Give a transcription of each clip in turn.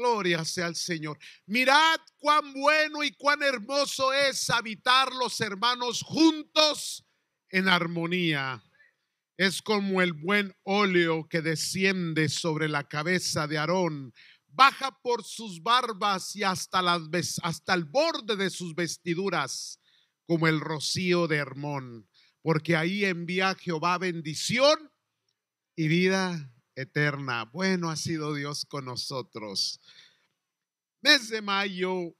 Gloria sea al Señor. Mirad cuán bueno y cuán hermoso es habitar los hermanos juntos en armonía. Es como el buen óleo que desciende sobre la cabeza de Aarón, baja por sus barbas y hasta, las, hasta el borde de sus vestiduras, como el rocío de Hermón, porque ahí envía Jehová bendición y vida eterna. Bueno ha sido Dios con nosotros. Mes de mayo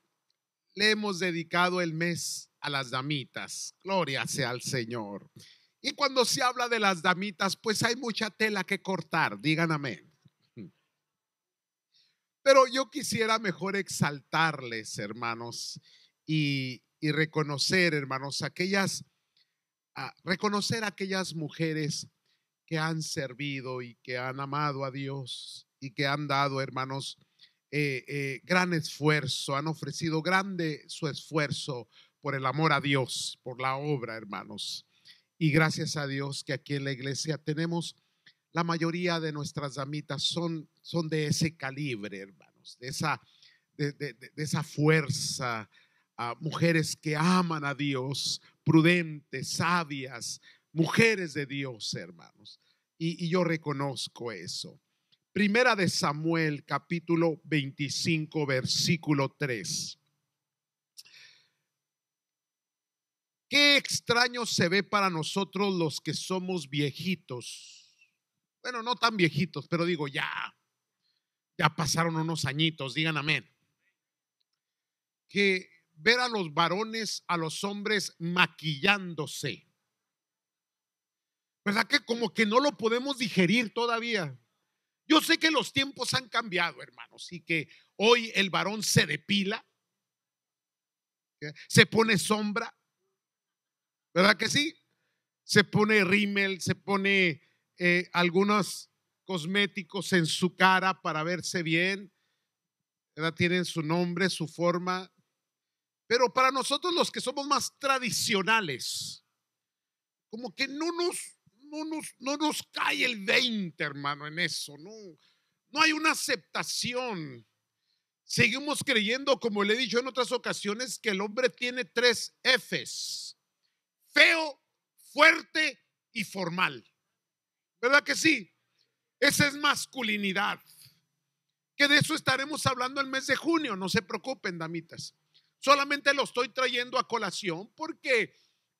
le hemos dedicado el mes a las damitas. Gloria sea al Señor. Y cuando se habla de las damitas, pues hay mucha tela que cortar, digan amén. Pero yo quisiera mejor exaltarles, hermanos, y, reconocer, hermanos, aquellas, Reconocer ah, reconocer aquellas mujeres que han servido y que han amado a Dios y que han dado, hermanos, eh, eh, gran esfuerzo, han ofrecido grande su esfuerzo por el amor a Dios, por la obra, hermanos. Y gracias a Dios que aquí en la iglesia tenemos la mayoría de nuestras damitas son, son de ese calibre, hermanos, de esa, de, esa fuerza, ah, mujeres que aman a Dios, prudentes, sabias, mujeres de Dios, hermanos. Y, yo reconozco eso. Primera de Samuel, capítulo 25, versículo 3. Qué extraño se ve para nosotros los que somos viejitos. Bueno, no tan viejitos, pero digo ya, ya pasaron unos añitos, digan amén. Que ver a los varones, a los hombres maquillándose. ¿Verdad que como que no lo podemos digerir todavía? Yo sé que los tiempos han cambiado, hermanos, y que hoy el varón se depila, ¿eh? se pone sombra, ¿verdad que sí? Se pone rímel, se pone eh, algunos cosméticos en su cara para verse bien, ¿verdad? Tienen su nombre, su forma. Pero para nosotros los que somos más tradicionales, como que no nos, no, nos, cae el 20, hermano, en eso. No, no hay una aceptación. Seguimos creyendo, como le he dicho en otras ocasiones, que el hombre tiene tres Fs. Feo, fuerte y formal. ¿Verdad que sí? Esa es masculinidad. Que de eso estaremos hablando el mes de junio, no se preocupen, damitas. Solamente lo estoy trayendo a colación porque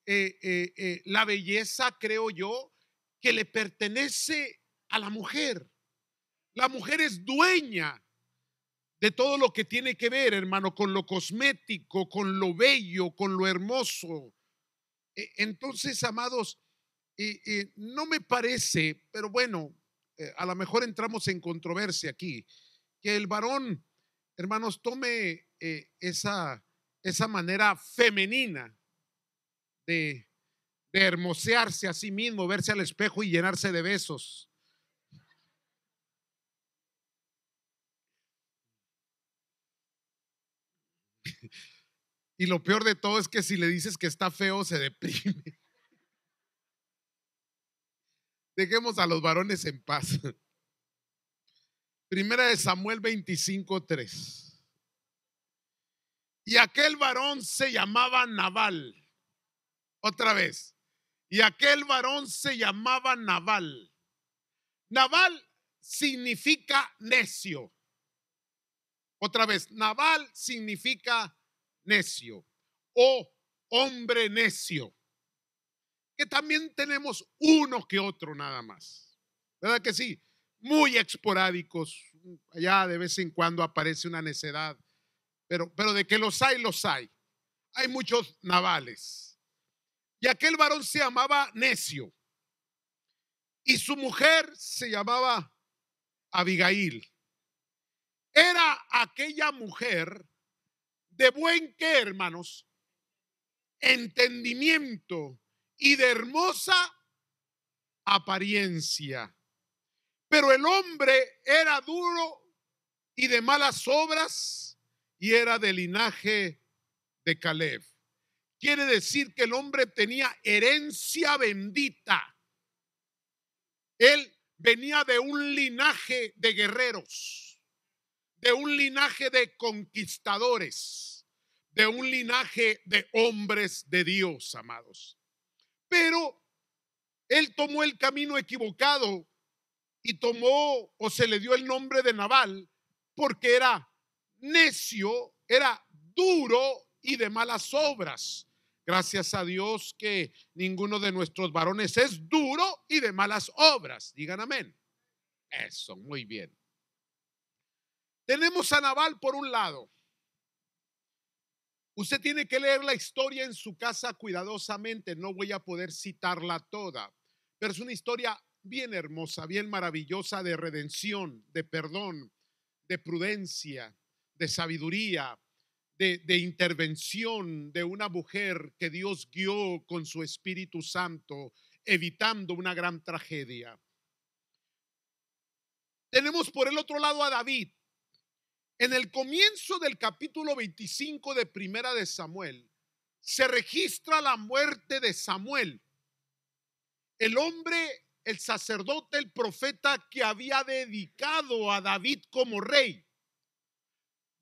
eh, eh, eh, la belleza, creo yo, que le pertenece a la mujer. La mujer es dueña de todo lo que tiene que ver, hermano, con lo cosmético, con lo bello, con lo hermoso. E, entonces, amados, no me parece, pero bueno, eh, a lo mejor entramos en controversia aquí, que el varón, hermanos, tome eh, esa, esa manera femenina de, de hermosearse a sí mismo, verse al espejo y llenarse de besos. Y lo peor de todo es que si le dices que está feo, se deprime. Dejemos a los varones en paz. Primera de Samuel 25.3 Y aquel varón se llamaba Naval Otra vez. Y aquel varón se llamaba Naval Naval significa necio. Otra vez, Naval significa necio o hombre necio. Que también tenemos uno que otro nada más. ¿Verdad que sí? Muy esporádicos. Allá de vez en cuando aparece una necedad. Pero, pero de que los hay, los hay. Hay muchos navales. Y aquel varón se llamaba Necio. Y su mujer se llamaba Abigail. Era aquella mujer de buen que, hermanos, entendimiento y de hermosa apariencia. Pero el hombre era duro y de malas obras y era de linaje de Caleb quiere decir que el hombre tenía herencia bendita. Él venía de un linaje de guerreros, de un linaje de conquistadores, de un linaje de hombres de Dios, amados. Pero él tomó el camino equivocado y tomó o se le dio el nombre de Naval porque era necio, era duro y de malas obras. Gracias a Dios que ninguno de nuestros varones es duro y de malas obras. Digan amén. Eso, muy bien. Tenemos a Naval por un lado. Usted tiene que leer la historia en su casa cuidadosamente. No voy a poder citarla toda, pero es una historia bien hermosa, bien maravillosa de redención, de perdón, de prudencia, de sabiduría, de, intervención de una mujer que Dios guió con su Espíritu Santo, evitando una gran tragedia. Tenemos por el otro lado a David. En el comienzo del capítulo 25 de Primera de Samuel, se registra la muerte de Samuel, el hombre, el sacerdote, el profeta que había dedicado a David como rey.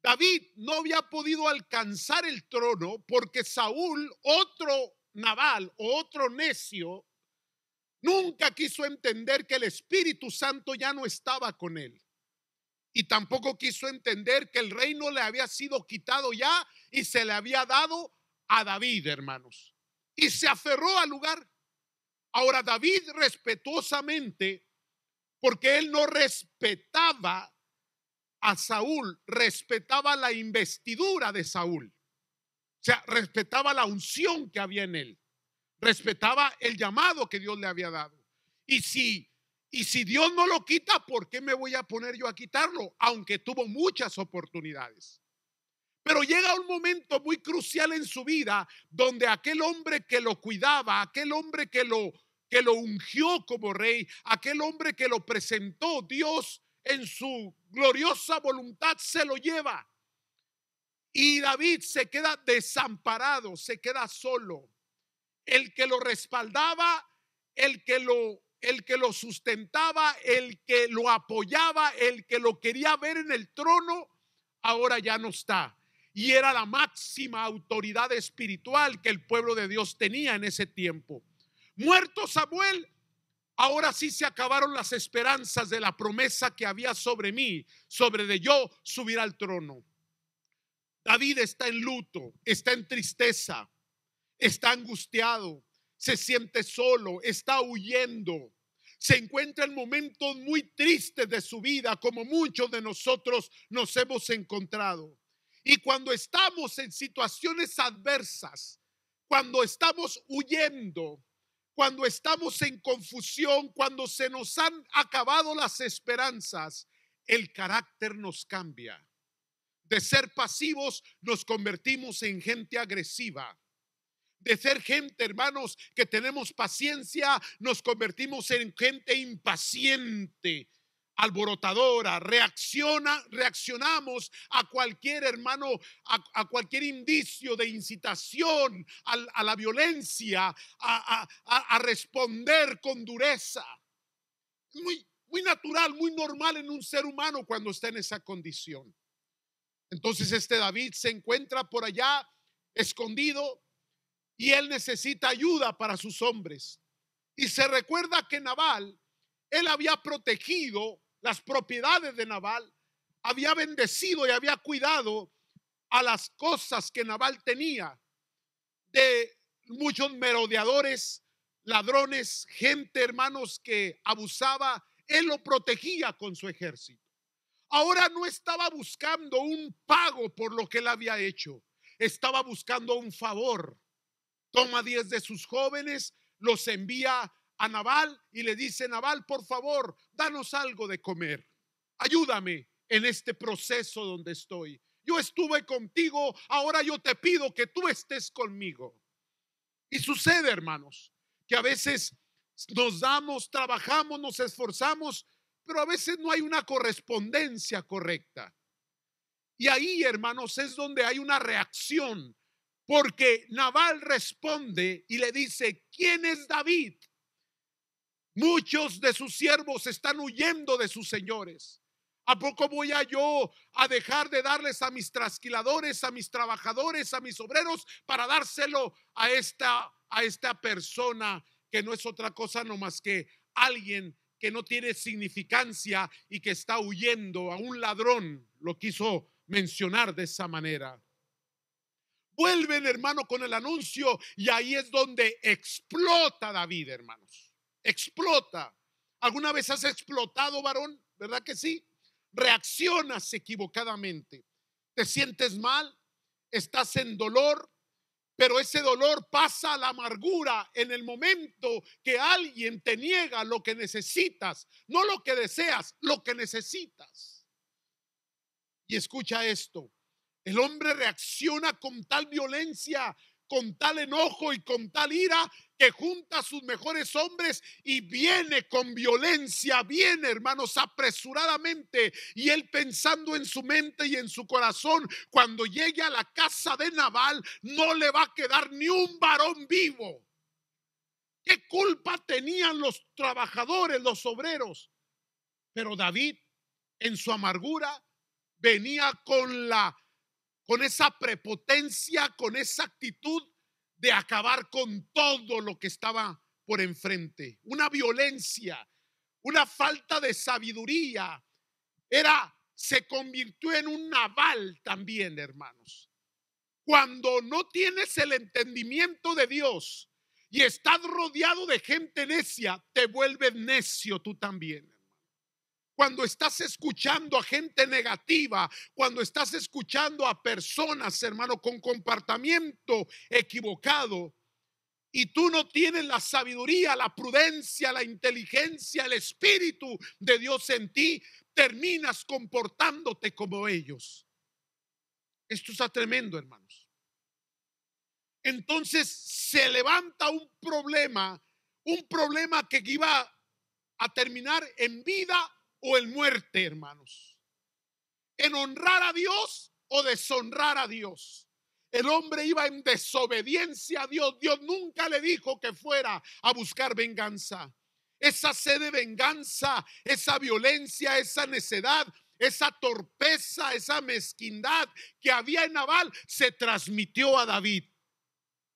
David no había podido alcanzar el trono porque Saúl, otro naval o otro necio, nunca quiso entender que el Espíritu Santo ya no estaba con él. Y tampoco quiso entender que el reino le había sido quitado ya y se le había dado a David, hermanos. Y se aferró al lugar. Ahora David respetuosamente, porque él no respetaba a Saúl respetaba la investidura de Saúl. O sea, respetaba la unción que había en él. Respetaba el llamado que Dios le había dado. Y si, y si Dios no lo quita, ¿por qué me voy a poner yo a quitarlo? Aunque tuvo muchas oportunidades. Pero llega un momento muy crucial en su vida donde aquel hombre que lo cuidaba, aquel hombre que lo que lo ungió como rey, aquel hombre que lo presentó Dios en su gloriosa voluntad se lo lleva. Y David se queda desamparado, se queda solo. El que lo respaldaba, el que lo el que lo sustentaba, el que lo apoyaba, el que lo quería ver en el trono, ahora ya no está. Y era la máxima autoridad espiritual que el pueblo de Dios tenía en ese tiempo. Muerto Samuel, ahora sí se acabaron las esperanzas de la promesa que había sobre mí, sobre de yo subir al trono. David está en luto, está en tristeza, está angustiado, se siente solo, está huyendo. Se encuentra en momentos muy tristes de su vida, como muchos de nosotros nos hemos encontrado. Y cuando estamos en situaciones adversas, cuando estamos huyendo, cuando estamos en confusión, cuando se nos han acabado las esperanzas, el carácter nos cambia. De ser pasivos nos convertimos en gente agresiva. De ser gente, hermanos, que tenemos paciencia, nos convertimos en gente impaciente alborotadora, reacciona, reaccionamos a cualquier hermano, a, cualquier indicio de incitación a, la violencia, a, responder con dureza. Muy, muy natural, muy normal en un ser humano cuando está en esa condición. Entonces este David se encuentra por allá escondido y él necesita ayuda para sus hombres. Y se recuerda que Naval, él había protegido las propiedades de Naval había bendecido y había cuidado a las cosas que Naval tenía de muchos merodeadores, ladrones, gente, hermanos, que abusaba. Él lo protegía con su ejército. Ahora no estaba buscando un pago por lo que él había hecho. Estaba buscando un favor. Toma diez de sus jóvenes, los envía a Naval y le dice, Naval por favor, danos algo de comer, ayúdame en este proceso donde estoy. Yo estuve contigo, ahora yo te pido que tú estés conmigo. Y sucede, hermanos, que a veces nos damos, trabajamos, nos esforzamos, pero a veces no hay una correspondencia correcta. Y ahí, hermanos, es donde hay una reacción, porque Naval responde y le dice, ¿quién es David? Muchos de sus siervos están huyendo de sus señores. ¿A poco voy a yo a dejar de darles a mis trasquiladores, a mis trabajadores, a mis obreros para dárselo a esta a esta persona que no es otra cosa no más que alguien que no tiene significancia y que está huyendo a un ladrón, lo quiso mencionar de esa manera. Vuelven, hermano, con el anuncio y ahí es donde explota David, hermanos explota. ¿Alguna vez has explotado, varón? ¿Verdad que sí? Reaccionas equivocadamente. Te sientes mal, estás en dolor, pero ese dolor pasa a la amargura en el momento que alguien te niega lo que necesitas, no lo que deseas, lo que necesitas. Y escucha esto, el hombre reacciona con tal violencia con tal enojo y con tal ira que junta a sus mejores hombres y viene con violencia, viene hermanos apresuradamente y él pensando en su mente y en su corazón, cuando llegue a la casa de Naval no le va a quedar ni un varón vivo. ¿Qué culpa tenían los trabajadores, los obreros? Pero David en su amargura venía con la con esa prepotencia, con esa actitud de acabar con todo lo que estaba por enfrente. Una violencia, una falta de sabiduría. Era, se convirtió en un naval también, hermanos. Cuando no tienes el entendimiento de Dios y estás rodeado de gente necia, te vuelves necio tú también cuando estás escuchando a gente negativa, cuando estás escuchando a personas, hermano, con comportamiento equivocado, y tú no tienes la sabiduría, la prudencia, la inteligencia, el espíritu de Dios en ti, terminas comportándote como ellos. Esto está tremendo, hermanos. Entonces se levanta un problema, un problema que iba a terminar en vida o en muerte, hermanos. En honrar a Dios o deshonrar a Dios. El hombre iba en desobediencia a Dios. Dios nunca le dijo que fuera a buscar venganza. Esa sed de venganza, esa violencia, esa necedad, esa torpeza, esa mezquindad que había en Abal se transmitió a David,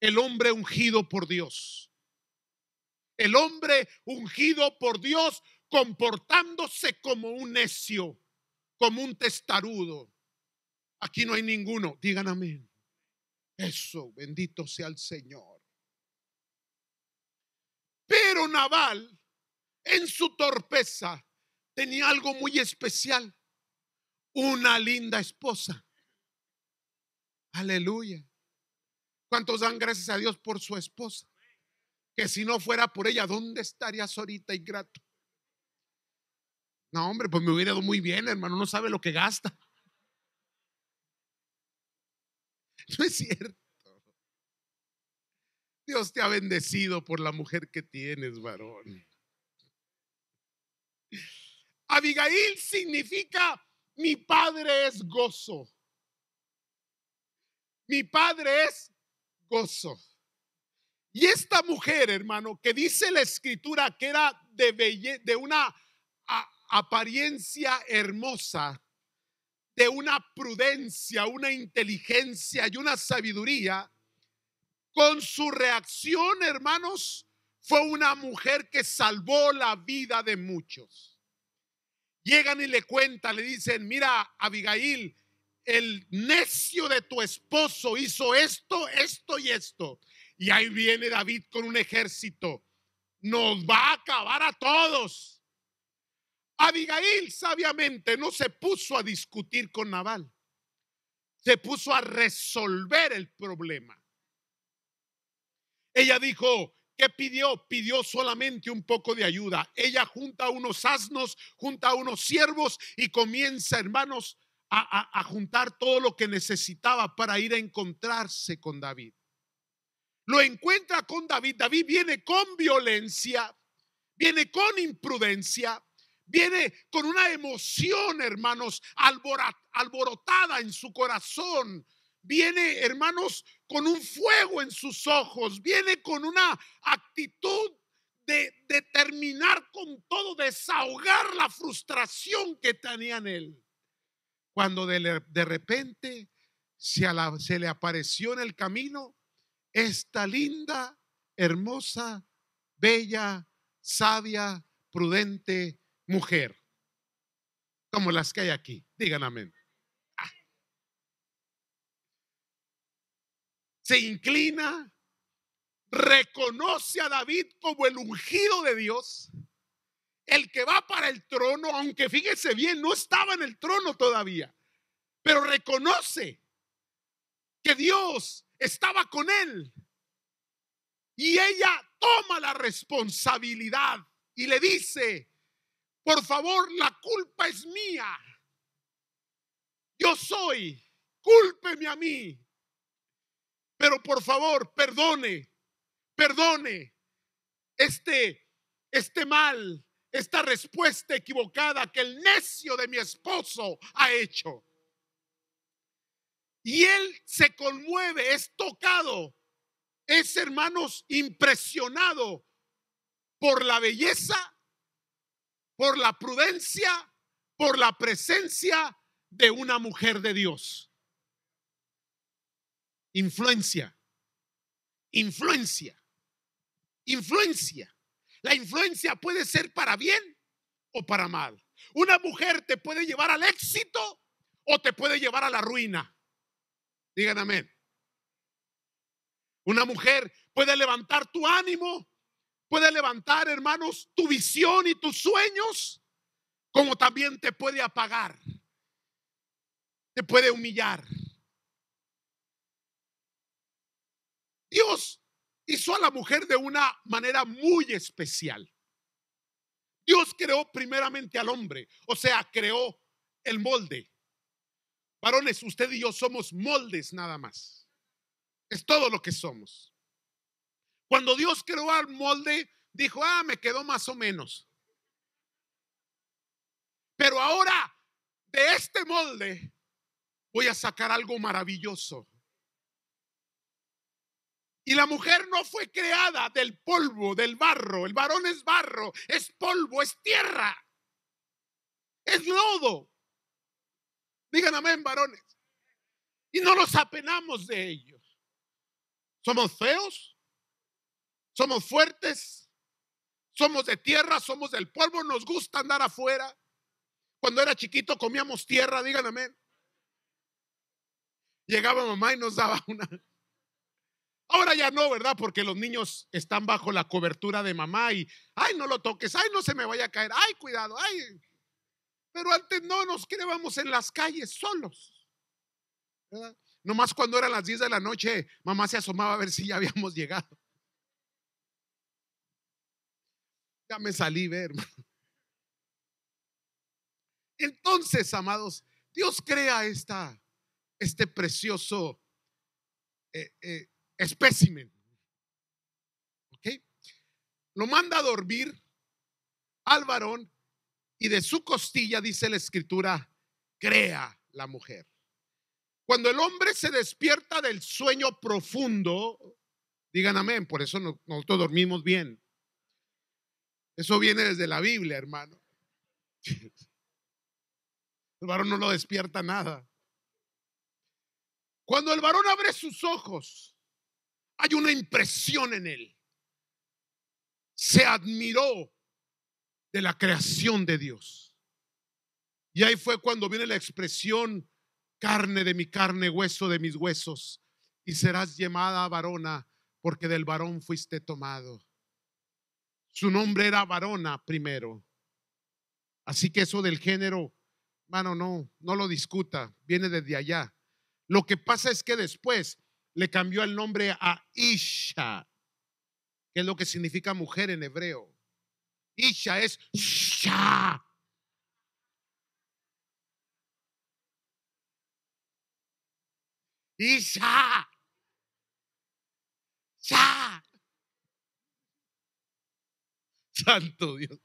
el hombre ungido por Dios. El hombre ungido por Dios comportándose como un necio, como un testarudo. Aquí no hay ninguno. Digan amén. Eso, bendito sea el Señor. Pero Naval, en su torpeza, tenía algo muy especial. Una linda esposa. Aleluya. ¿Cuántos dan gracias a Dios por su esposa? Que si no fuera por ella, ¿dónde estarías ahorita, ingrato? No, hombre, pues me hubiera ido muy bien, hermano, no sabe lo que gasta. No es cierto. Dios te ha bendecido por la mujer que tienes, varón. Abigail significa mi padre es gozo. Mi padre es gozo. Y esta mujer, hermano, que dice la escritura que era de, de una apariencia hermosa de una prudencia, una inteligencia y una sabiduría, con su reacción, hermanos, fue una mujer que salvó la vida de muchos. Llegan y le cuentan, le dicen, mira, Abigail, el necio de tu esposo hizo esto, esto y esto. Y ahí viene David con un ejército. Nos va a acabar a todos Abigail sabiamente no se puso a discutir con Naval se puso a resolver el problema. Ella dijo, ¿qué pidió? Pidió solamente un poco de ayuda. Ella junta unos asnos, junta unos siervos y comienza, hermanos, a juntar todo lo que necesitaba para ir a encontrarse con David. Lo encuentra con David. David viene con violencia, viene con imprudencia, viene con una emoción, hermanos, alborotada en su corazón. Viene, hermanos, con un fuego en sus ojos. Viene con una actitud de, determinar terminar con todo, desahogar la frustración que tenía en él. Cuando de, repente se le apareció en el camino esta linda, hermosa, bella, sabia, prudente mujer, como las que hay aquí. Digan amén. Ah. Se inclina, reconoce a David como el ungido de Dios, el que va para el trono, aunque fíjese bien, no estaba en el trono todavía, pero reconoce que Dios estaba con él. Y ella toma la responsabilidad y le dice, por favor, la culpa es mía. Yo soy, cúlpeme a mí. Pero por favor, perdone, perdone este, este mal, esta respuesta equivocada que el necio de mi esposo ha hecho. Y él se conmueve, es tocado, es hermanos impresionado por la belleza por la prudencia, por la presencia de una mujer de Dios. Influencia, influencia, influencia. La influencia puede ser para bien o para mal. Una mujer te puede llevar al éxito o te puede llevar a la ruina. Digan amén. Una mujer puede levantar tu ánimo puede levantar, hermanos, tu visión y tus sueños, como también te puede apagar, te puede humillar. Dios hizo a la mujer de una manera muy especial. Dios creó primeramente al hombre, o sea, creó el molde. Varones, usted y yo somos moldes nada más. Es todo lo que somos. Cuando Dios creó al molde, dijo, ah, me quedó más o menos. Pero ahora, de este molde, voy a sacar algo maravilloso. Y la mujer no fue creada del polvo, del barro. El varón es barro, es polvo, es tierra, es lodo. Digan amén, varones. Y no los apenamos de ellos. ¿Somos feos? Somos fuertes, somos de tierra, somos del polvo, nos gusta andar afuera. Cuando era chiquito comíamos tierra, digan Llegaba mamá y nos daba una. Ahora ya no, ¿verdad? Porque los niños están bajo la cobertura de mamá y, ay, no lo toques, ay, no se me vaya a caer, ay, cuidado, ay. Pero antes no nos quedábamos en las calles solos. Nomás cuando eran las 10 de la noche, mamá se asomaba a ver si ya habíamos llegado. me salí ver, Entonces, amados, Dios crea esta, este precioso eh, eh, espécimen. ¿Ok? Lo manda a dormir al varón y de su costilla, dice la escritura, crea la mujer. Cuando el hombre se despierta del sueño profundo, digan amén, por eso nosotros dormimos bien. Eso viene desde la Biblia, hermano. El varón no lo despierta nada. Cuando el varón abre sus ojos, hay una impresión en él. Se admiró de la creación de Dios. Y ahí fue cuando viene la expresión carne de mi carne, hueso de mis huesos, y serás llamada varona, porque del varón fuiste tomado. Su nombre era varona primero. Así que eso del género, mano, no, no lo discuta, viene desde allá. Lo que pasa es que después le cambió el nombre a Isha, que es lo que significa mujer en hebreo. Isha es Sha. Isha. Sha. Santo Dios.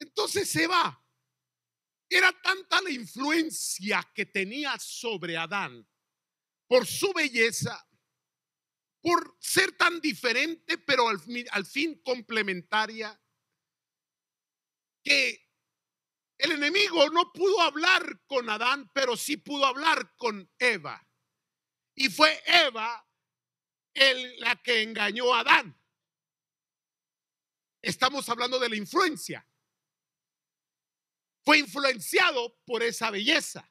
Entonces se va. Era tanta la influencia que tenía sobre Adán por su belleza, por ser tan diferente, pero al al fin complementaria, que el enemigo no pudo hablar con Adán, pero sí pudo hablar con Eva. Y fue Eva el, la que engañó a Adán. Estamos hablando de la influencia. Fue influenciado por esa belleza.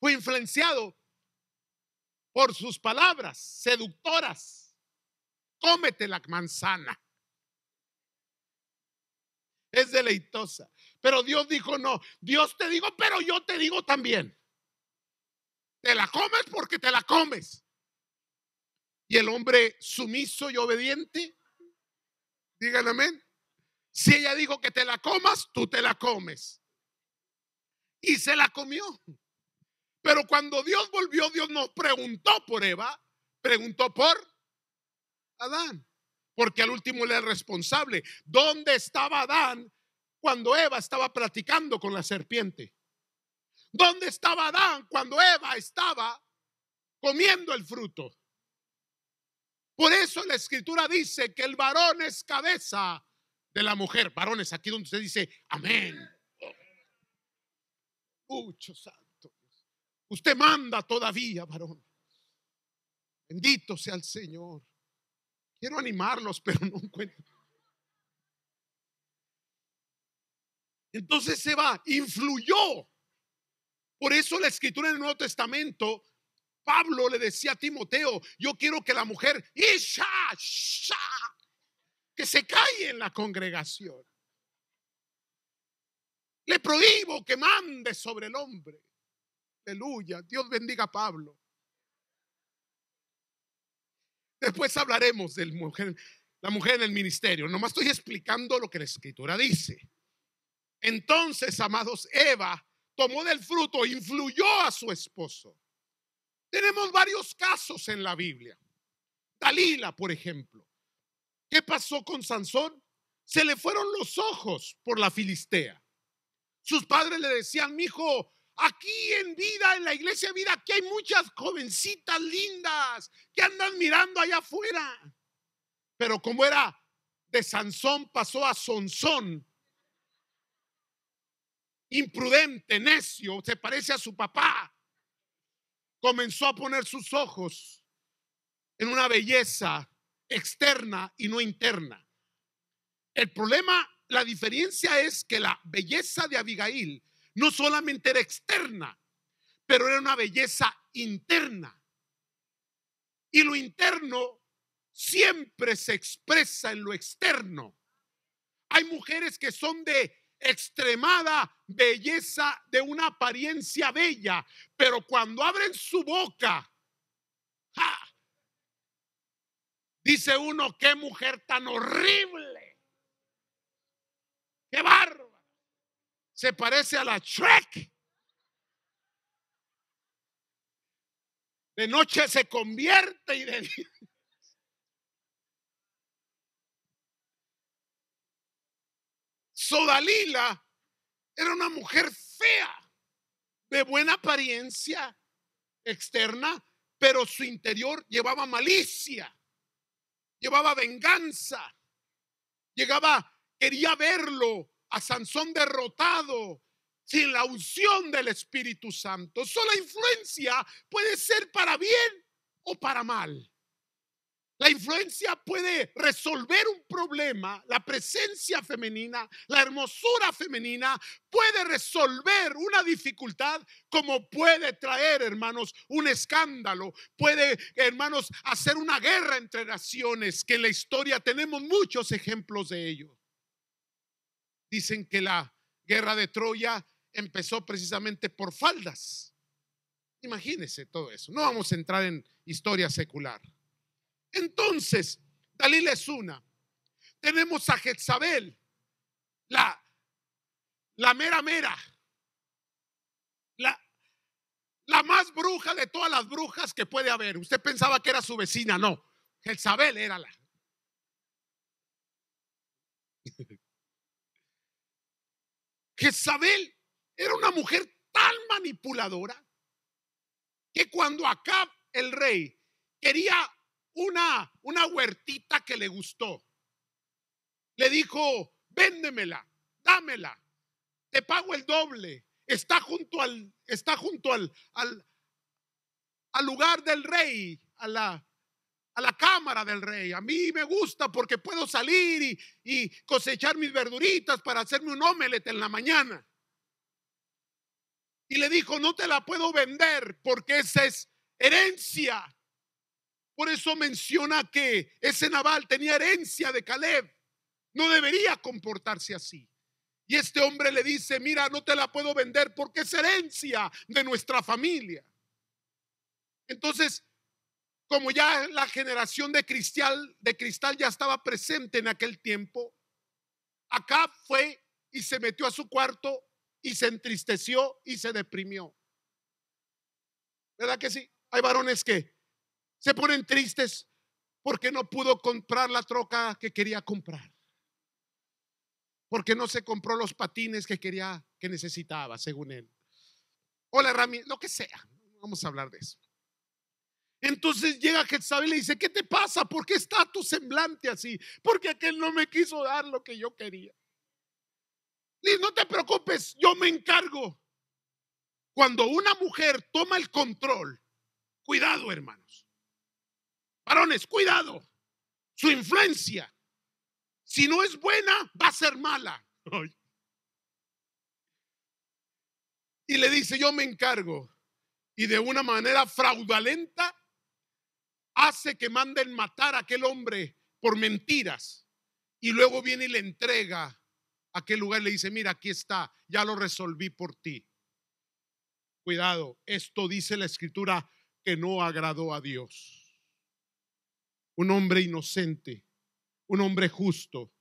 Fue influenciado por sus palabras seductoras. Cómete la manzana. Es deleitosa. Pero Dios dijo, no, Dios te digo, pero yo te digo también. Te la comes porque te la comes. Y el hombre sumiso y obediente, digan amén. Si ella dijo que te la comas, tú te la comes. Y se la comió. Pero cuando Dios volvió, Dios no preguntó por Eva, preguntó por Adán. Porque al último le es responsable. ¿Dónde estaba Adán cuando Eva estaba platicando con la serpiente? ¿Dónde estaba Adán cuando Eva estaba comiendo el fruto? Por eso la escritura dice que el varón es cabeza de la mujer. Varones, aquí donde usted dice amén. Mucho santo. Usted manda todavía, varón. Bendito sea el Señor. Quiero animarlos, pero no encuentro. Entonces se va, influyó por eso la escritura en el Nuevo Testamento, Pablo le decía a Timoteo, yo quiero que la mujer, que se calle en la congregación. Le prohíbo que mande sobre el hombre. Aleluya. Dios bendiga a Pablo. Después hablaremos de la mujer en el ministerio. Nomás estoy explicando lo que la escritura dice. Entonces, amados, Eva tomó del fruto, influyó a su esposo. Tenemos varios casos en la Biblia. Dalila, por ejemplo. ¿Qué pasó con Sansón? Se le fueron los ojos por la Filistea. Sus padres le decían, mi hijo, aquí en vida, en la iglesia de vida, aquí hay muchas jovencitas lindas que andan mirando allá afuera. Pero como era de Sansón, pasó a Sonsón, imprudente, necio, se parece a su papá, comenzó a poner sus ojos en una belleza externa y no interna. El problema, la diferencia es que la belleza de Abigail no solamente era externa, pero era una belleza interna. Y lo interno siempre se expresa en lo externo. Hay mujeres que son de extremada belleza de una apariencia bella, pero cuando abren su boca, dice uno, qué mujer tan horrible, qué barba se parece a la Shrek. De noche se convierte y de Sodalila era una mujer fea, de buena apariencia externa, pero su interior llevaba malicia, llevaba venganza, llegaba, quería verlo a Sansón derrotado sin la unción del Espíritu Santo. Sola influencia puede ser para bien o para mal. La influencia puede resolver un problema, la presencia femenina, la hermosura femenina puede resolver una dificultad como puede traer, hermanos, un escándalo, puede, hermanos, hacer una guerra entre naciones, que en la historia tenemos muchos ejemplos de ello. Dicen que la guerra de Troya empezó precisamente por faldas. Imagínense todo eso. No vamos a entrar en historia secular. Entonces, Dalila es una. Tenemos a Jezabel, la, la mera mera, la, la más bruja de todas las brujas que puede haber. Usted pensaba que era su vecina, no. Jezabel era la. Jezabel era una mujer tan manipuladora que cuando Acab, el rey, quería una, una huertita que le gustó. Le dijo, véndemela, dámela, te pago el doble. Está junto al, está junto al, al, al lugar del rey, a la, a la cámara del rey. A mí me gusta porque puedo salir y, y cosechar mis verduritas para hacerme un omelette en la mañana. Y le dijo, no te la puedo vender porque esa es herencia por eso menciona que ese naval tenía herencia de Caleb. No debería comportarse así. Y este hombre le dice, mira, no te la puedo vender porque es herencia de nuestra familia. Entonces, como ya la generación de cristal, de cristal ya estaba presente en aquel tiempo, Acá fue y se metió a su cuarto y se entristeció y se deprimió. ¿Verdad que sí? Hay varones que se ponen tristes porque no pudo comprar la troca que quería comprar. Porque no se compró los patines que quería, que necesitaba, según él. Hola la lo que sea. Vamos a hablar de eso. Entonces llega Jezabel y le dice, ¿qué te pasa? ¿Por qué está tu semblante así? Porque aquel no me quiso dar lo que yo quería. no te preocupes, yo me encargo. Cuando una mujer toma el control, cuidado hermanos, Varones, cuidado. Su influencia, si no es buena, va a ser mala. Y le dice, yo me encargo. Y de una manera fraudulenta hace que manden matar a aquel hombre por mentiras. Y luego viene y le entrega a aquel lugar le dice, mira, aquí está, ya lo resolví por ti. Cuidado, esto dice la escritura que no agradó a Dios un hombre inocente, un hombre justo,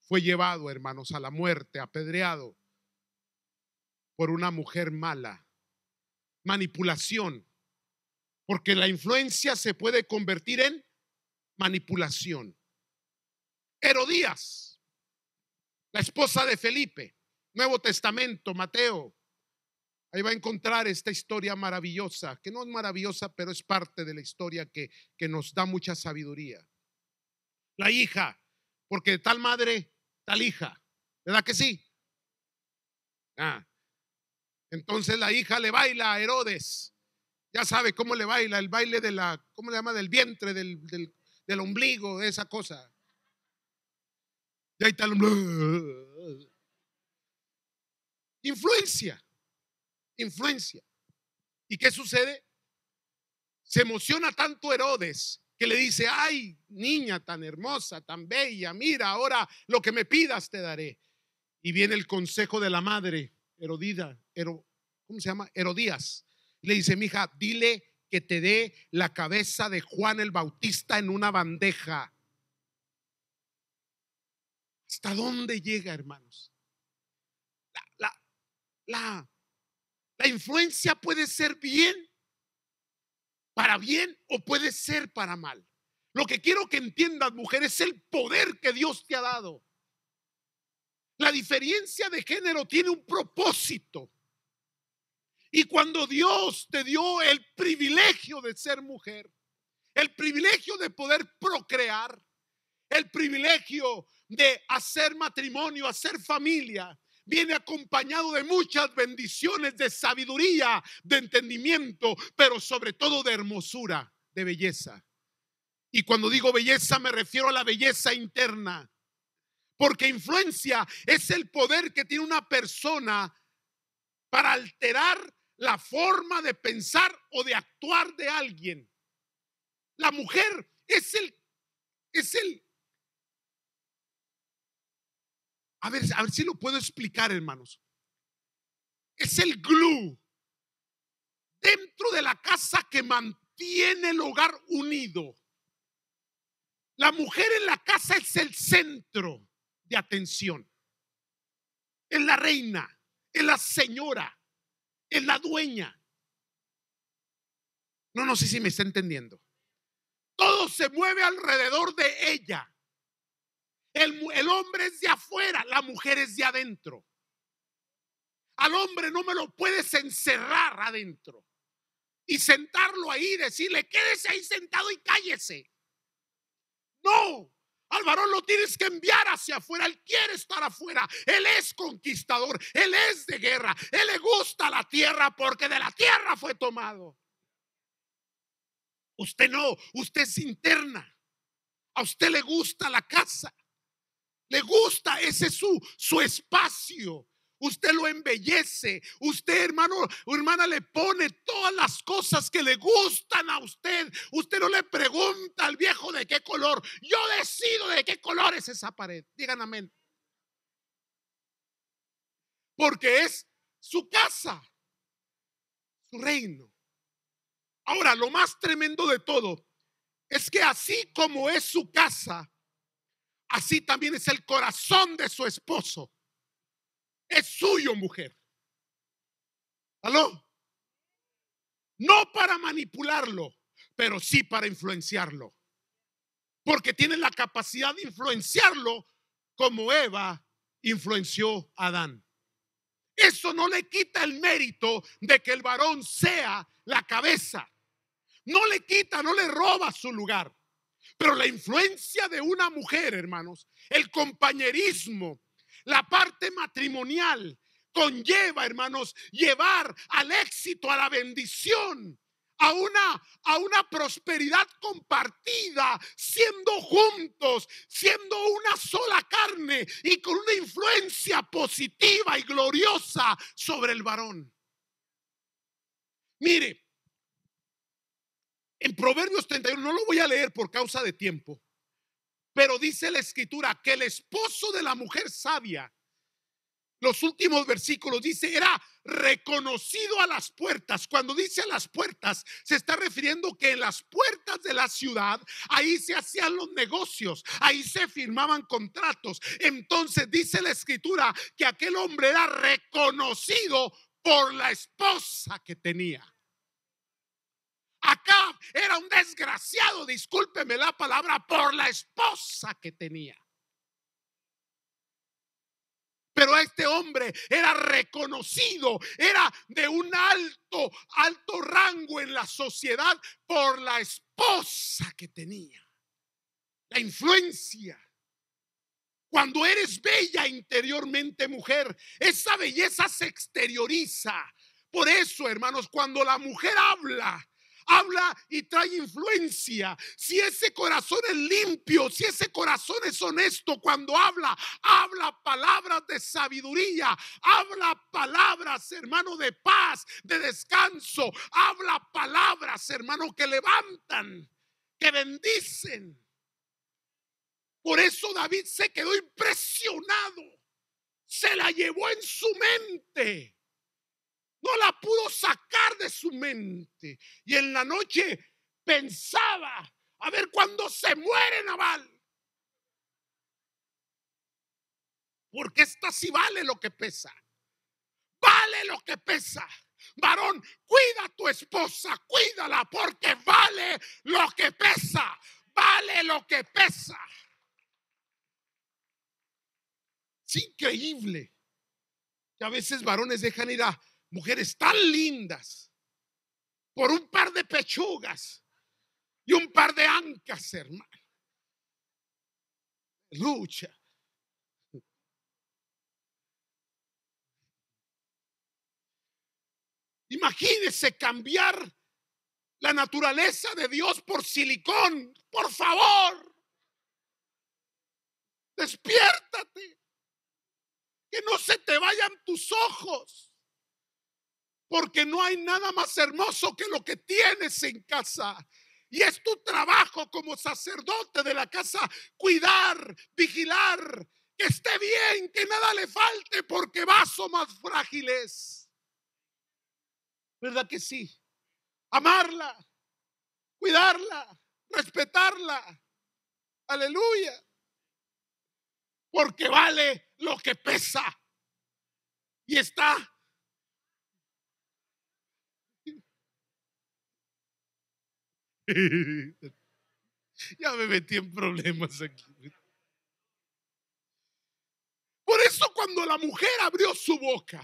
fue llevado, hermanos, a la muerte, apedreado por una mujer mala. Manipulación, porque la influencia se puede convertir en manipulación. Herodías, la esposa de Felipe, Nuevo Testamento, Mateo Ahí va a encontrar esta historia maravillosa, que no es maravillosa, pero es parte de la historia que, que nos da mucha sabiduría. La hija, porque tal madre, tal hija, ¿verdad que sí? Ah. Entonces la hija le baila a Herodes. Ya sabe cómo le baila, el baile de la, ¿cómo le llama? Del vientre, del, del, del ombligo, esa cosa. Y ahí está Influencia influencia. ¿Y qué sucede? Se emociona tanto Herodes que le dice, ay, niña tan hermosa, tan bella, mira, ahora lo que me pidas te daré. Y viene el consejo de la madre, Herodida, ¿cómo se llama? Herodías. Le dice, mi hija dile que te dé la cabeza de Juan el Bautista en una bandeja. ¿Hasta dónde llega, hermanos? la, la la influencia puede ser bien, para bien o puede ser para mal. Lo que quiero que entiendas, mujer, es el poder que Dios te ha dado. La diferencia de género tiene un propósito. Y cuando Dios te dio el privilegio de ser mujer, el privilegio de poder procrear, el privilegio de hacer matrimonio, hacer familia, viene acompañado de muchas bendiciones, de sabiduría, de entendimiento, pero sobre todo de hermosura, de belleza. Y cuando digo belleza me refiero a la belleza interna, porque influencia es el poder que tiene una persona para alterar la forma de pensar o de actuar de alguien. La mujer es el, es el A ver, si lo puedo explicar, hermanos. Es el glue dentro de la casa que mantiene el hogar unido. La mujer en la casa es el centro de atención. Es la reina, es la señora, es la dueña. No, no sé si me está entendiendo. Todo se mueve alrededor de ella. El, hombre es de afuera, la mujer es de adentro. Al hombre no me lo puedes encerrar adentro y sentarlo ahí decirle, quédese ahí sentado y cállese. No, al varón lo tienes que enviar hacia afuera. Él quiere estar afuera. Él es conquistador. Él es de guerra. Él le gusta la tierra porque de la tierra fue tomado. Usted no, usted es interna. A usted le gusta la casa. Le gusta, ese su, su espacio. Usted lo embellece. Usted, hermano, hermana, le pone todas las cosas que le gustan a usted. Usted no le pregunta al viejo de qué color. Yo decido de qué color es esa pared. Digan amén. Porque es su casa, su reino. Ahora, lo más tremendo de todo es que así como es su casa, así también es el corazón de su esposo. Es suyo, mujer. ¿Aló? No para manipularlo, pero sí para influenciarlo. Porque tiene la capacidad de influenciarlo como Eva influenció a Adán. Eso no le quita el mérito de que el varón sea la cabeza. No le quita, no le roba su lugar. Pero la influencia de una mujer, hermanos, el compañerismo, la parte matrimonial, conlleva, hermanos, llevar al éxito, a la bendición, a una, a una prosperidad compartida, siendo juntos, siendo una sola carne y con una influencia positiva y gloriosa sobre el varón. Mire, en Proverbios 31, no lo voy a leer por causa de tiempo, pero dice la escritura que el esposo de la mujer sabia, los últimos versículos, dice, era reconocido a las puertas. Cuando dice a las puertas, se está refiriendo que en las puertas de la ciudad, ahí se hacían los negocios, ahí se firmaban contratos. Entonces dice la escritura que aquel hombre era reconocido por la esposa que tenía. Acá era un desgraciado, discúlpeme la palabra, por la esposa que tenía. Pero este hombre era reconocido, era de un alto, alto rango en la sociedad por la esposa que tenía. La influencia. Cuando eres bella interiormente mujer, esa belleza se exterioriza. Por eso, hermanos, cuando la mujer habla, habla y trae influencia. Si ese corazón es limpio, si ese corazón es honesto cuando habla, habla palabras de sabiduría, habla palabras, hermano, de paz, de descanso, habla palabras, hermano, que levantan, que bendicen. Por eso David se quedó impresionado. Se la llevó en su mente la pudo sacar de su mente. Y en la noche pensaba, a ver cuándo se muere Naval. Porque esta sí vale lo que pesa. Vale lo que pesa. Varón, cuida a tu esposa, cuídala porque vale lo que pesa. Vale lo que pesa. Es increíble que a veces varones dejan ir a, mujeres tan lindas por un par de pechugas y un par de ancas, hermano. Lucha. Imagínese cambiar la naturaleza de Dios por silicón, por favor. Despiértate. Que no se te vayan tus ojos. Porque no hay nada más hermoso que lo que tienes en casa. Y es tu trabajo como sacerdote de la casa cuidar, vigilar, que esté bien, que nada le falte, porque vaso más frágiles. ¿Verdad que sí? Amarla, cuidarla, respetarla. Aleluya. Porque vale lo que pesa. Y está ya me metí en problemas aquí. Por eso cuando la mujer abrió su boca,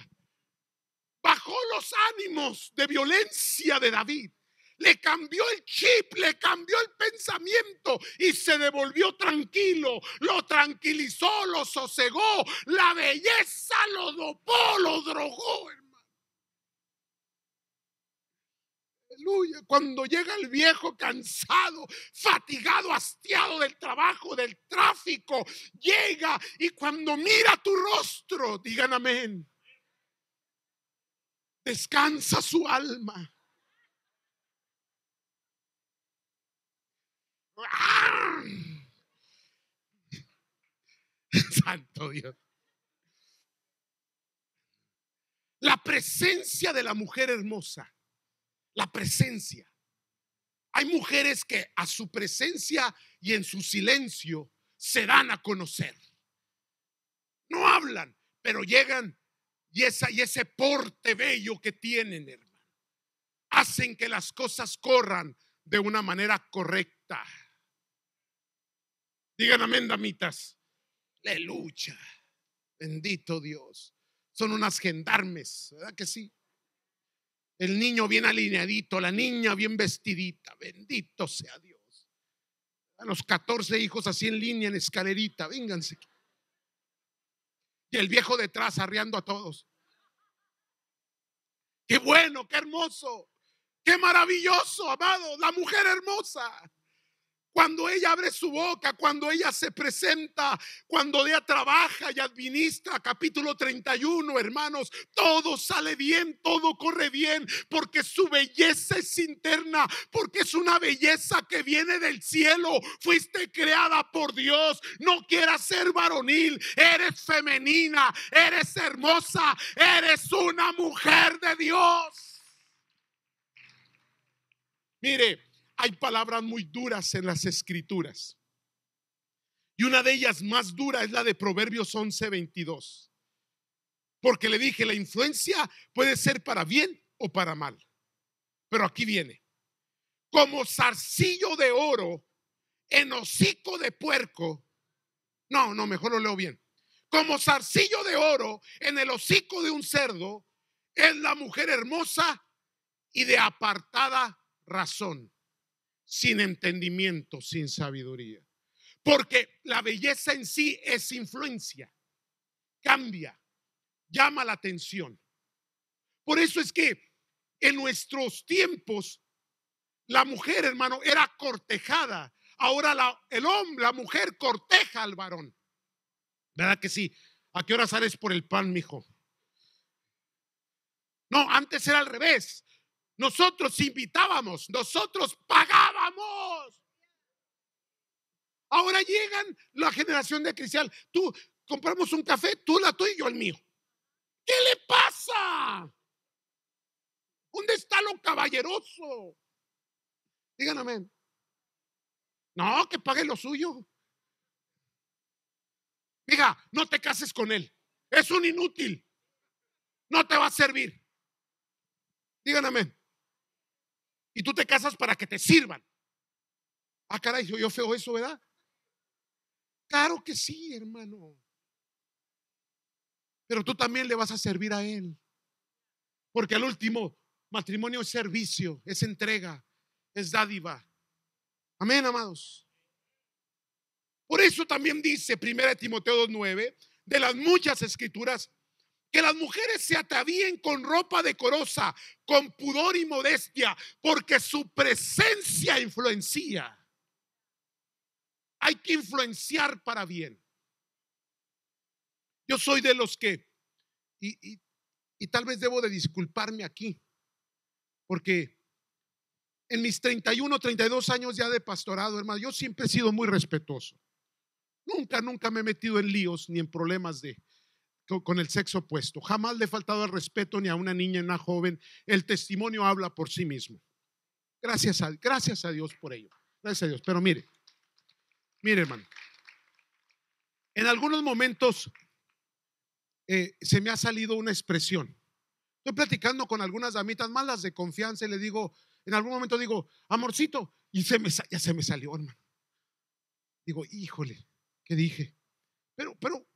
bajó los ánimos de violencia de David, le cambió el chip, le cambió el pensamiento y se devolvió tranquilo, lo tranquilizó, lo sosegó, la belleza lo dopó, lo drogó. Aleluya. Cuando llega el viejo cansado, fatigado, hastiado del trabajo, del tráfico, llega y cuando mira tu rostro, digan amén. Descansa su alma. Santo Dios. La presencia de la mujer hermosa la presencia. Hay mujeres que a su presencia y en su silencio se dan a conocer. No hablan, pero llegan y, esa, y ese porte bello que tienen, hermano, hacen que las cosas corran de una manera correcta. Digan amén, damitas. Aleluya. Bendito Dios. Son unas gendarmes, ¿verdad que sí? El niño bien alineadito, la niña bien vestidita. Bendito sea Dios. A los 14 hijos así en línea, en escalerita. Vénganse. Y el viejo detrás arreando a todos. Qué bueno, qué hermoso. Qué maravilloso, amado. La mujer hermosa. Cuando ella abre su boca, cuando ella se presenta, cuando ella trabaja y administra, capítulo 31, hermanos, todo sale bien, todo corre bien, porque su belleza es interna, porque es una belleza que viene del cielo. Fuiste creada por Dios, no quieras ser varonil, eres femenina, eres hermosa, eres una mujer de Dios. Mire, hay palabras muy duras en las escrituras. Y una de ellas más dura es la de Proverbios 11:22. Porque le dije, la influencia puede ser para bien o para mal. Pero aquí viene. Como zarcillo de oro en hocico de puerco. No, no, mejor lo leo bien. Como zarcillo de oro en el hocico de un cerdo es la mujer hermosa y de apartada razón sin entendimiento, sin sabiduría. Porque la belleza en sí es influencia, cambia, llama la atención. Por eso es que en nuestros tiempos la mujer, hermano, era cortejada. Ahora el hombre, la mujer corteja al varón. ¿Verdad que sí? ¿A qué hora sales por el pan, mijo? No, antes era al revés. Nosotros invitábamos, nosotros pagábamos. Ahora llegan la generación de Cristian Tú compramos un café, tú la tuya y yo el mío. ¿Qué le pasa? ¿Dónde está lo caballeroso? Díganme amén. No, que pague lo suyo. Diga, no te cases con él. Es un inútil. No te va a servir. Díganme amén y tú te casas para que te sirvan. Ah, caray, yo feo eso, ¿verdad? Claro que sí, hermano. Pero tú también le vas a servir a Él. Porque al último, matrimonio es servicio, es entrega, es dádiva. Amén, amados. Por eso también dice 1 Timoteo 9 de las muchas escrituras que las mujeres se atavíen con ropa decorosa, con pudor y modestia, porque su presencia influencia. Hay que influenciar para bien. Yo soy de los que, y, tal vez debo de disculparme aquí, porque en mis 31, 32 años ya de pastorado, hermano, yo siempre he sido muy respetuoso. Nunca, nunca me he metido en líos ni en problemas de, con el sexo opuesto. Jamás le he faltado el respeto ni a una niña ni a una joven. El testimonio habla por sí mismo. Gracias a, gracias a Dios por ello. Gracias a Dios. Pero mire, mire hermano, en algunos momentos eh, se me ha salido una expresión. Estoy platicando con algunas damitas malas de confianza y le digo, en algún momento digo, amorcito, y se me, ya se me salió, hermano. Digo, híjole, ¿qué dije? Pero, pero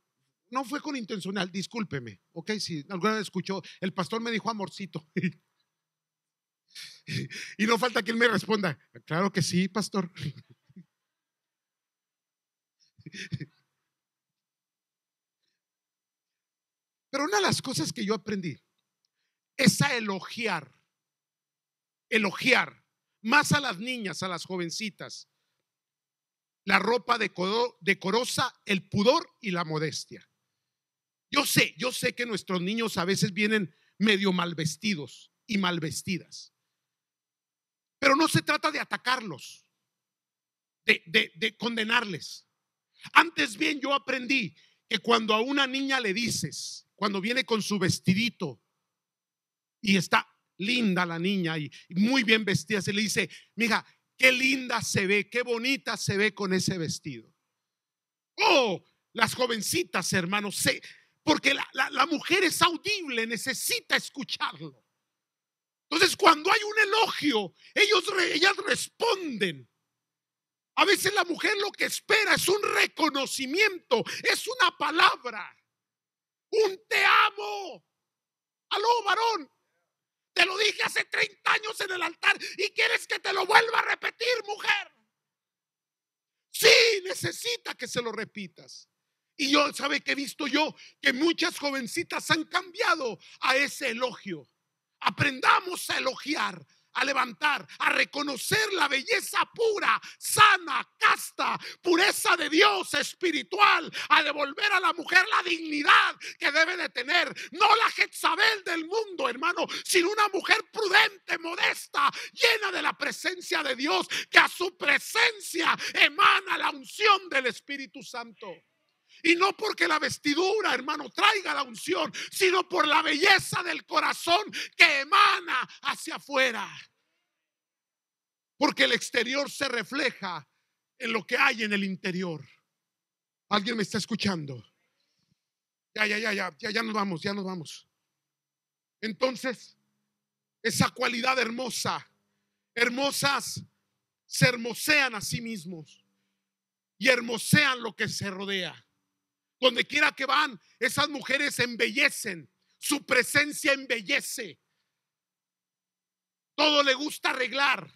no fue con intencional, discúlpeme, ok, si alguna vez escuchó, el pastor me dijo amorcito. y no falta que él me responda, claro que sí, pastor. Pero una de las cosas que yo aprendí es a elogiar, elogiar más a las niñas, a las jovencitas, la ropa decorosa, el pudor y la modestia. Yo sé, yo sé que nuestros niños a veces vienen medio mal vestidos y mal vestidas. Pero no se trata de atacarlos, de, condenarles. Antes bien yo aprendí que cuando a una niña le dices, cuando viene con su vestidito y está linda la niña y muy bien vestida, se le dice, mija, qué linda se ve, qué bonita se ve con ese vestido. Oh, las jovencitas, hermanos, se, porque la, mujer es audible, necesita escucharlo. Entonces, cuando hay un elogio, ellos, ellas responden. A veces la mujer lo que espera es un reconocimiento, es una palabra, un te amo. Aló, varón. Te lo dije hace 30 años en el altar y quieres que te lo vuelva a repetir, mujer. Sí, necesita que se lo repitas. Y yo, ¿sabe que he visto yo? Que muchas jovencitas han cambiado a ese elogio. Aprendamos a elogiar, a levantar, a reconocer la belleza pura, sana, casta, pureza de Dios espiritual, a devolver a la mujer la dignidad que debe de tener, no la Jezabel del mundo, hermano, sino una mujer prudente, modesta, llena de la presencia de Dios, que a su presencia emana la unción del Espíritu Santo. Y no porque la vestidura, hermano, traiga la unción, sino por la belleza del corazón que emana hacia afuera. Porque el exterior se refleja en lo que hay en el interior. ¿Alguien me está escuchando? Ya, ya, ya, ya, ya, ya nos vamos, ya nos vamos. Entonces, esa cualidad hermosa, hermosas se hermosean a sí mismos y hermosean lo que se rodea. Donde quiera que van, esas mujeres embellecen. Su presencia embellece. Todo le gusta arreglar.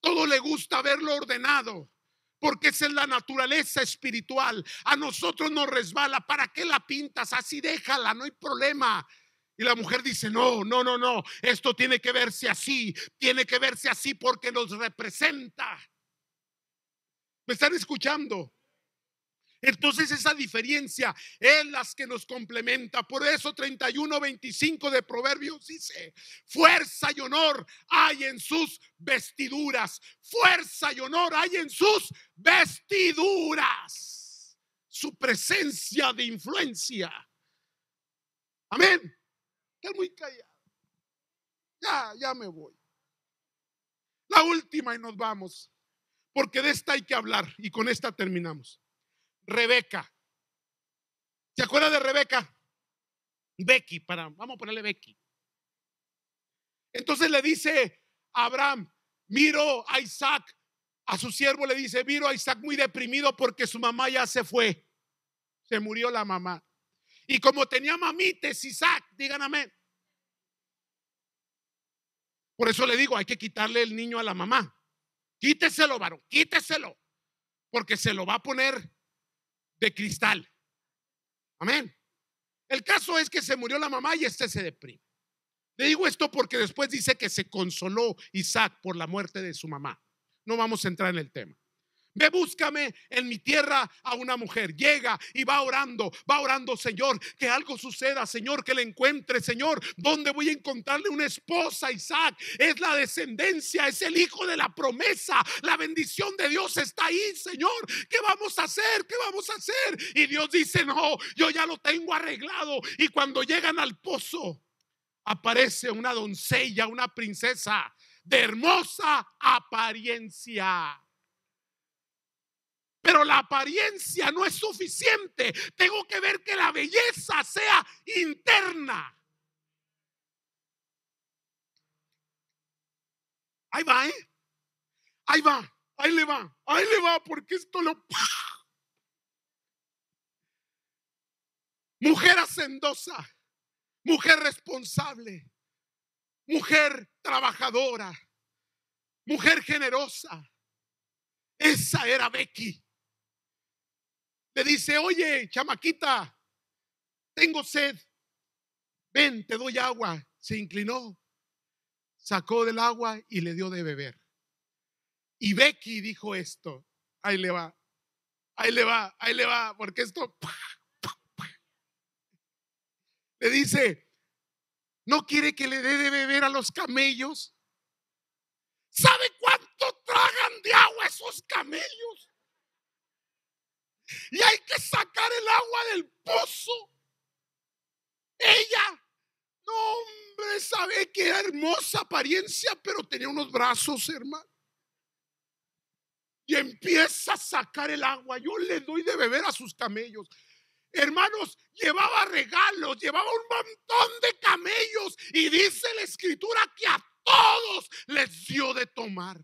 Todo le gusta verlo ordenado. Porque esa es la naturaleza espiritual. A nosotros nos resbala. ¿Para qué la pintas? Así déjala, no hay problema. Y la mujer dice, no, no, no, no, esto tiene que verse así, tiene que verse así porque nos representa. ¿Me están escuchando? Entonces esa diferencia es la que nos complementa. Por eso 31, 25 de Proverbios dice, fuerza y honor hay en sus vestiduras. Fuerza y honor hay en sus vestiduras. Su presencia de influencia. Amén. muy callado. Ya, ya me voy. La última y nos vamos. Porque de esta hay que hablar y con esta terminamos. Rebeca. ¿Se acuerda de Rebeca? Becky, para, vamos a ponerle Becky. Entonces le dice Abraham, miro a Isaac, a su siervo le dice, miro a Isaac muy deprimido porque su mamá ya se fue. Se murió la mamá. Y como tenía mamites, Isaac, digan amén. Por eso le digo, hay que quitarle el niño a la mamá. Quíteselo, varón, quíteselo. Porque se lo va a poner de cristal. Amén. El caso es que se murió la mamá y este se deprime. Le digo esto porque después dice que se consoló Isaac por la muerte de su mamá. No vamos a entrar en el tema. Ve, búscame en mi tierra a una mujer. Llega y va orando, va orando, Señor, que algo suceda, Señor, que le encuentre, Señor. ¿Dónde voy a encontrarle una esposa, Isaac? Es la descendencia, es el hijo de la promesa. La bendición de Dios está ahí, Señor. ¿Qué vamos a hacer? ¿Qué vamos a hacer? Y Dios dice, no, yo ya lo tengo arreglado. Y cuando llegan al pozo, aparece una doncella, una princesa de hermosa apariencia pero la apariencia no es suficiente. Tengo que ver que la belleza sea interna. Ahí va, ¿eh? Ahí va, ahí le va, ahí le va, porque esto lo... Mujer hacendosa, mujer responsable, mujer trabajadora, mujer generosa. Esa era Becky le dice, oye, chamaquita, tengo sed, ven, te doy agua. Se inclinó, sacó del agua y le dio de beber. Y Becky dijo esto, ahí le va, ahí le va, ahí le va, porque esto... le dice, ¿no quiere que le dé de beber a los camellos? ¿Sabe cuánto tragan de agua esos camellos? y hay que sacar el agua del pozo. Ella, no hombre, sabe que era hermosa apariencia, pero tenía unos brazos, hermano. Y empieza a sacar el agua. Yo le doy de beber a sus camellos. Hermanos, llevaba regalos, llevaba un montón de camellos. Y dice la escritura que a todos les dio de tomar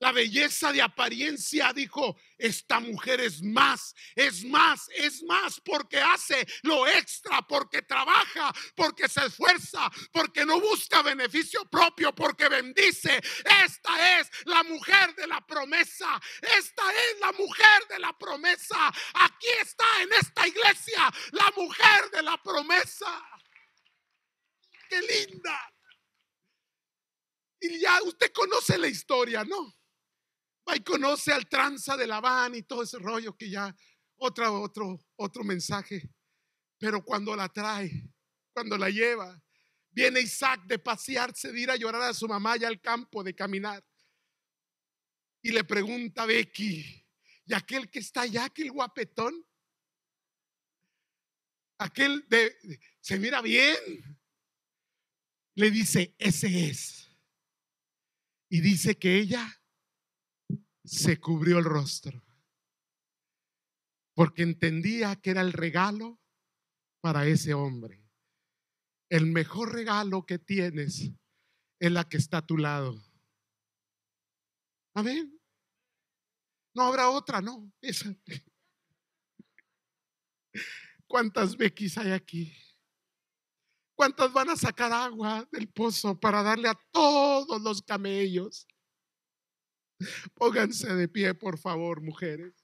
la belleza de apariencia, dijo, esta mujer es más, es más, es más, porque hace lo extra, porque trabaja, porque se esfuerza, porque no busca beneficio propio, porque bendice. Esta es la mujer de la promesa, esta es la mujer de la promesa. Aquí está en esta iglesia la mujer de la promesa. ¡Qué linda! Y ya usted conoce la historia, ¿no? Y conoce al tranza de van y todo ese rollo que ya, otra, otro, otro mensaje. Pero cuando la trae, cuando la lleva, viene Isaac de pasearse, de ir a llorar a su mamá ya al campo, de caminar. Y le pregunta a Becky, ¿y aquel que está allá, aquel guapetón? Aquel de, se mira bien. Le dice, ese es. Y dice que ella se cubrió el rostro, porque entendía que era el regalo para ese hombre. El mejor regalo que tienes es la que está a tu lado. Amén. No habrá otra, no. ¿Cuántas bequis hay aquí? ¿Cuántas van a sacar agua del pozo para darle a todos los camellos? Pónganse de pie, por favor, mujeres.